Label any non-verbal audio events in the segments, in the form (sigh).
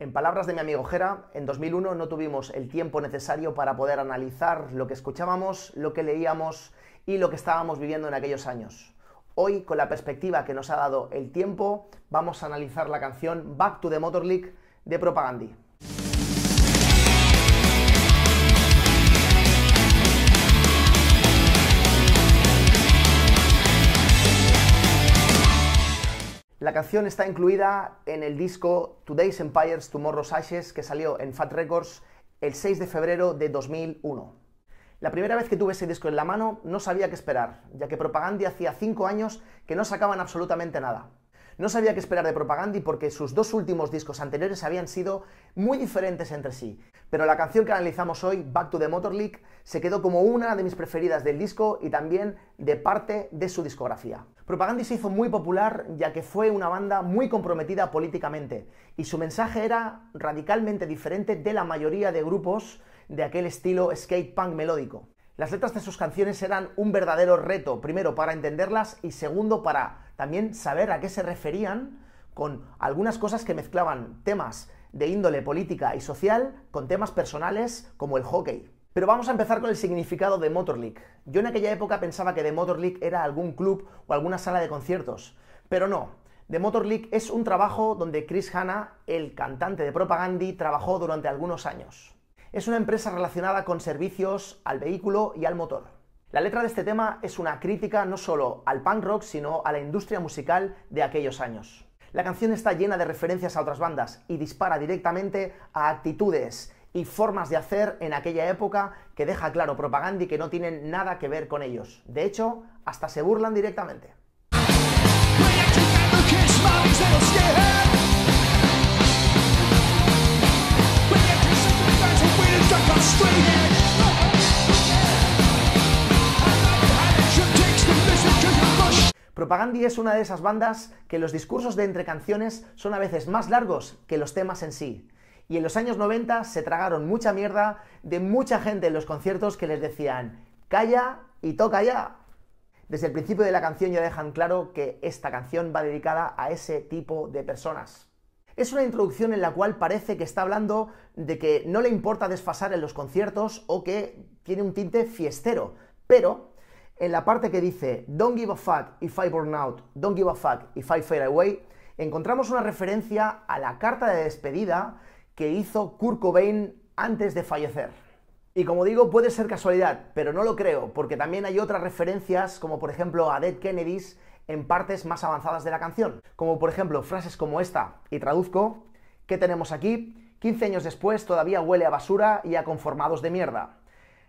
En palabras de mi amigo Jera, en 2001 no tuvimos el tiempo necesario para poder analizar lo que escuchábamos, lo que leíamos y lo que estábamos viviendo en aquellos años. Hoy, con la perspectiva que nos ha dado el tiempo, vamos a analizar la canción Back to the Motor League de Propagandi. La canción está incluida en el disco Today's Empires, Tomorrow's Ashes, que salió en Fat Records el 6 de febrero de 2001. La primera vez que tuve ese disco en la mano no sabía qué esperar, ya que Propaganda hacía 5 años que no sacaban absolutamente nada. No sabía qué esperar de Propagandi porque sus dos últimos discos anteriores habían sido muy diferentes entre sí. Pero la canción que analizamos hoy, Back to the Motor League, se quedó como una de mis preferidas del disco y también de parte de su discografía. Propagandi se hizo muy popular ya que fue una banda muy comprometida políticamente y su mensaje era radicalmente diferente de la mayoría de grupos de aquel estilo skate punk melódico. Las letras de sus canciones eran un verdadero reto, primero para entenderlas y segundo para también saber a qué se referían con algunas cosas que mezclaban temas de índole política y social con temas personales como el hockey. Pero vamos a empezar con el significado de Motor Yo en aquella época pensaba que de Motor era algún club o alguna sala de conciertos, pero no. De Motor League es un trabajo donde Chris Hanna, el cantante de Propagandi, trabajó durante algunos años. Es una empresa relacionada con servicios al vehículo y al motor. La letra de este tema es una crítica no solo al punk rock, sino a la industria musical de aquellos años. La canción está llena de referencias a otras bandas y dispara directamente a actitudes y formas de hacer en aquella época que deja claro propaganda y que no tienen nada que ver con ellos. De hecho, hasta se burlan directamente. Propagandi es una de esas bandas que los discursos de entre canciones son a veces más largos que los temas en sí. Y en los años 90 se tragaron mucha mierda de mucha gente en los conciertos que les decían, calla y toca ya. Desde el principio de la canción ya dejan claro que esta canción va dedicada a ese tipo de personas. Es una introducción en la cual parece que está hablando de que no le importa desfasar en los conciertos o que tiene un tinte fiestero, pero en la parte que dice Don't give a fuck if I burn out, don't give a fuck if I fade away, encontramos una referencia a la carta de despedida que hizo Kurt Cobain antes de fallecer. Y como digo, puede ser casualidad, pero no lo creo, porque también hay otras referencias, como por ejemplo a Dead Kennedys, en partes más avanzadas de la canción. Como por ejemplo frases como esta, y traduzco, ¿qué tenemos aquí? 15 años después todavía huele a basura y a conformados de mierda.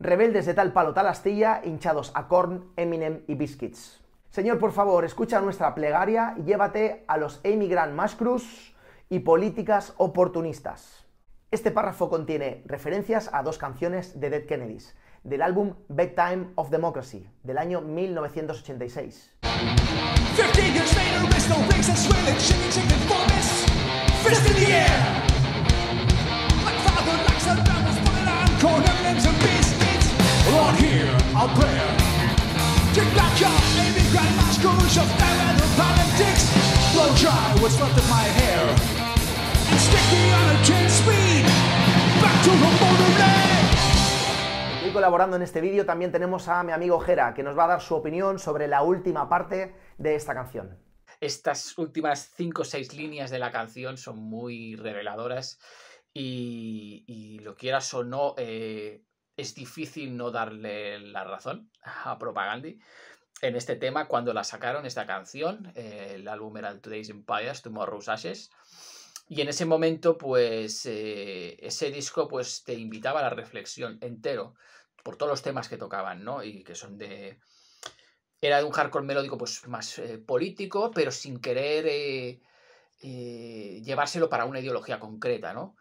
Rebeldes de tal palo, tal astilla, hinchados a corn Eminem y Biscuits. Señor, por favor, escucha nuestra plegaria y llévate a los Emigrant cruz y políticas oportunistas. Este párrafo contiene referencias a dos canciones de Dead Kennedys, del álbum Bedtime of Democracy, del año 1986. Y colaborando en este vídeo también tenemos a mi amigo Jera, que nos va a dar su opinión sobre la última parte de esta canción. Estas últimas cinco o seis líneas de la canción son muy reveladoras y, lo quieras o no, eh, es difícil no darle la razón a Propagandi en este tema cuando la sacaron esta canción, el álbum era Today's Empires, Tomorrow's Ashes. Y en ese momento, pues, eh, ese disco, pues, te invitaba a la reflexión entero por todos los temas que tocaban, ¿no? Y que son de... Era de un hardcore melódico, pues, más eh, político, pero sin querer eh, llevárselo para una ideología concreta, ¿no?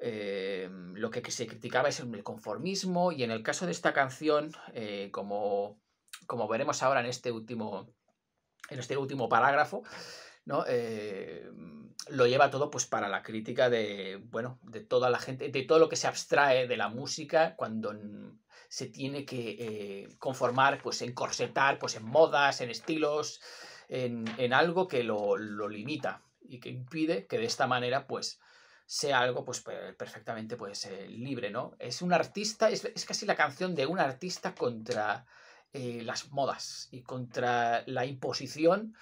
Em, lo que se criticaba es el conformismo y en el caso de esta canción, eh, como, como veremos ahora en este último, en este último parágrafo, ¿no? Em, lo lleva todo pues para la crítica de, bueno, de toda la gente, de todo lo que se abstrae de la música cuando se tiene que eh, conformar, pues en corsetar, pues en modas, en estilos, en, algo que lo, lo limita y que impide que de esta manera pues sea algo pues perfectamente pues eh, libre, ¿no? Es un artista, es, casi la canción de un artista contra eh, las modas y contra la imposición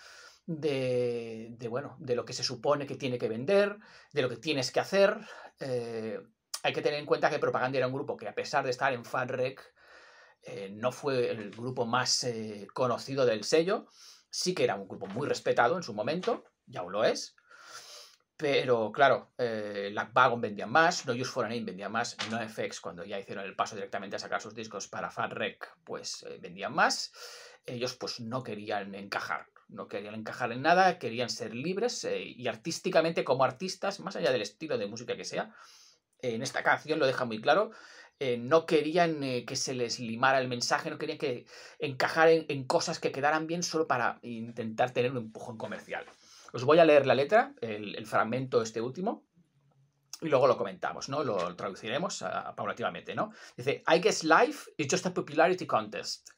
de, de, bueno, de lo que se supone que tiene que vender, de lo que tienes que hacer. Eh, hay que tener en cuenta que Propaganda era un grupo que a pesar de estar en FanRec, no fue el grupo más conocido del sello, sí que era un grupo muy respetado en su momento, ya aún lo es, pero claro, eh, Lagwagon vendía más, No Use for a Name vendía más, NoFX cuando ya hicieron el paso directamente a sacar sus discos para Fat pues eh, vendían más. Ellos pues no querían encajar, no querían encajar en nada, querían ser libres eh, y artísticamente como artistas, más allá del estilo de música que sea, en esta canción lo deja muy claro, eh, no querían que se les limara el mensaje, no querían que encajar en, cosas que quedaran bien solo para intentar tener un empujón comercial. Os voy a leer la letra, el, fragmento este último, y luego lo comentamos, ¿no? Lo traduciremos ah, ¿no? Dice, I guess life is just a popularity contest.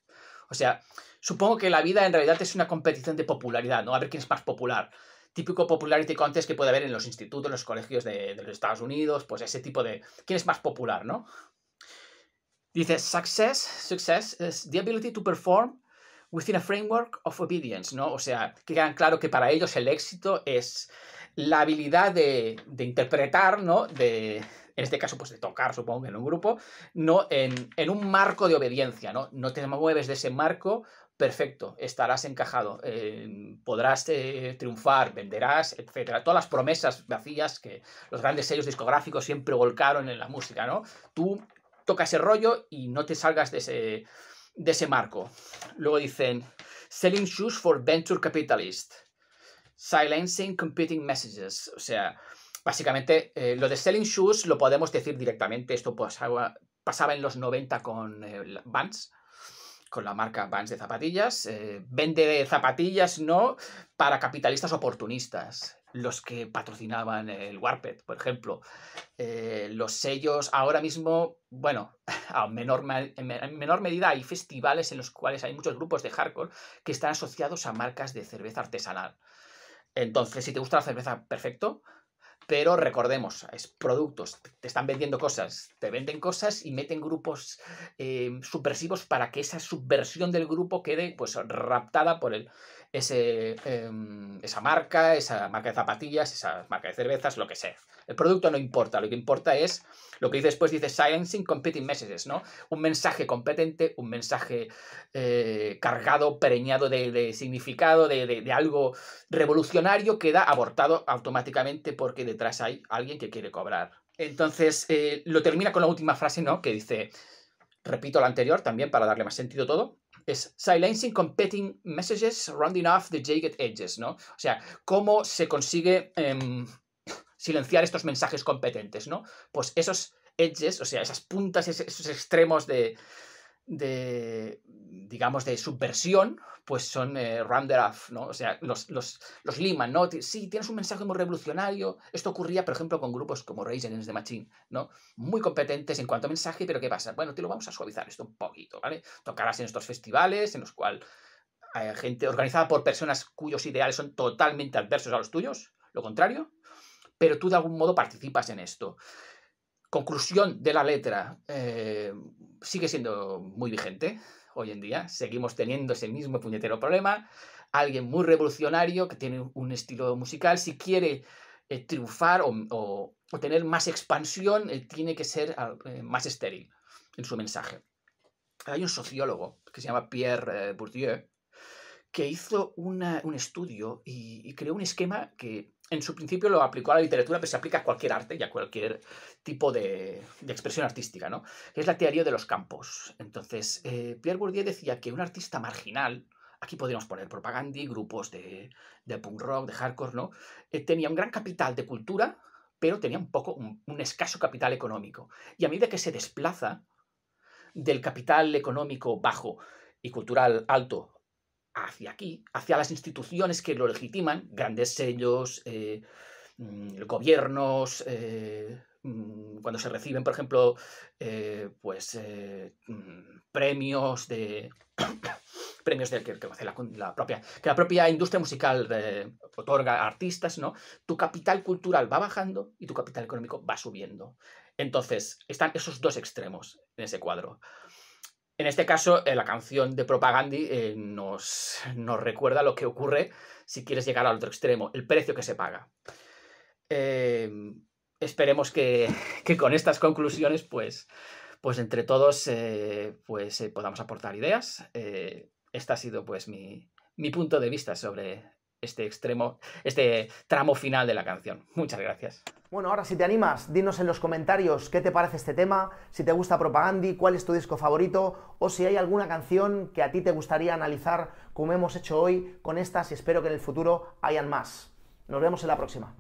O sea, supongo que la vida en realidad es una competición de popularidad, ¿no? A ver quién es más popular. Típico popularity contest que puede haber en los institutos, en los colegios de, de los Estados Unidos, pues ese tipo de... ¿Quién es más popular, no? Dice, success, success is the ability to perform within a framework of obedience, ¿no? O sea, que quedan claro que para ellos el éxito es la habilidad de, interpretar, ¿no? De, en este caso, pues de tocar, supongo en un grupo, ¿no? En, un marco de obediencia, ¿no? No te mueves de ese marco, perfecto, estarás encajado, eh, podrás eh, triunfar, venderás, etcétera. Todas las promesas vacías que los grandes sellos discográficos siempre volcaron en la música, ¿no? Tú tocas ese rollo y no te salgas de ese de ese marco. Luego dicen, selling shoes for venture capitalists, silencing competing messages. O sea, básicamente eh, lo de selling shoes lo podemos decir directamente. Esto pasaba, pasaba en los 90 con eh, Vans, con la marca Vans de zapatillas. Eh, vende zapatillas, no, para capitalistas oportunistas los que patrocinaban el Warped, por ejemplo. Eh, los sellos, ahora mismo, bueno, (laughs) a menor, en menor medida hay festivales en los cuales hay muchos grupos de hardcore que están asociados a marcas de cerveza artesanal. Entonces, si te gusta la cerveza, perfecto. Pero recordemos, es productos, te están vendiendo cosas, te venden cosas y meten grupos eh, subversivos para que esa subversión del grupo quede pues raptada por el, ese, em, esa marca, esa marca de zapatillas, esa marca de cervezas, lo que sea. El producto no importa, lo que importa es lo que dice después dice silencing competing messages, ¿no? Un mensaje competente, un mensaje eh, cargado, preñado de, significado, de, algo revolucionario queda abortado automáticamente porque detrás hay alguien que quiere cobrar. Entonces, eh, lo termina con la última frase, ¿no? Que dice, Repito lo anterior también para darle más sentido todo. Es silencing competing messages, rounding off the jagged edges, ¿no? O sea, cómo se consigue em, silenciar estos mensajes competentes, ¿no? Pues esos edges, o sea, esas puntas, esos extremos de, de, digamos, de subversión, pues son eh, ¿no? O sea, los, los, los ¿no? Sí, tienes un mensaje muy revolucionario. Esto ocurría, por ejemplo, con grupos como Rage Against the Machine, ¿no? Muy competentes en cuanto a mensaje, pero ¿qué pasa? Bueno, te lo vamos a suavizar esto un poquito, ¿vale? Tocarás en estos festivales en los cuales hay gente organizada por personas cuyos ideales son totalmente adversos a los tuyos, lo contrario, pero tú de algún modo participas en esto conclusión de la letra eh, sigue siendo muy vigente hoy en día. Seguimos teniendo ese mismo puñetero problema. Alguien muy revolucionario que tiene un estilo musical, si quiere eh, triunfar o, tener más expansión, eh, tiene que ser más estéril en su mensaje. Hay un sociólogo que se llama Pierre Bourdieu que hizo un estudio y creó un esquema que en su principio lo aplicó a la literatura, pero se aplica a cualquier arte y a cualquier tipo de, expresión artística, ¿no? Es la teoría de los campos. Entonces, eh, Pierre Bourdieu decía que un artista marginal, aquí podríamos poner propaganda, grupos de, punk rock, de hardcore, ¿no? Eh, tenía un gran capital de cultura, pero tenía un poco, un, un escaso capital económico. Y a medida que se desplaza del capital económico bajo y cultural alto hacia aquí, hacia las instituciones que lo legitiman, grandes sellos, eh, mm, gobiernos, eh, mm, cuando se reciben, por ejemplo, eh, pues mm, premios de (coughs) premios que, la, propia que la propia industria musical otorga a artistas, ¿no? Tu capital cultural va bajando y tu capital económico va subiendo. Entonces, están esos dos extremos en ese cuadro. En este caso, eh, la canción de Propagandi eh, (laughs) nos, recuerda lo que ocurre si quieres llegar al otro extremo, el precio que se paga. Em, esperemos (laughs) que, con estas conclusiones, pues, pues entre todos, eh, pues, podamos aportar ideas. este ha sido pues, mi, mi punto de vista sobre este extremo, este tramo final de la canción. Muchas gracias. Bueno, ahora si te animas, dinos en los comentarios qué te parece este tema, si te gusta Propagandi, cuál es tu disco favorito o si hay alguna canción que a ti te gustaría analizar como hemos hecho hoy con estas y espero que en el futuro hayan más. Nos vemos en la próxima.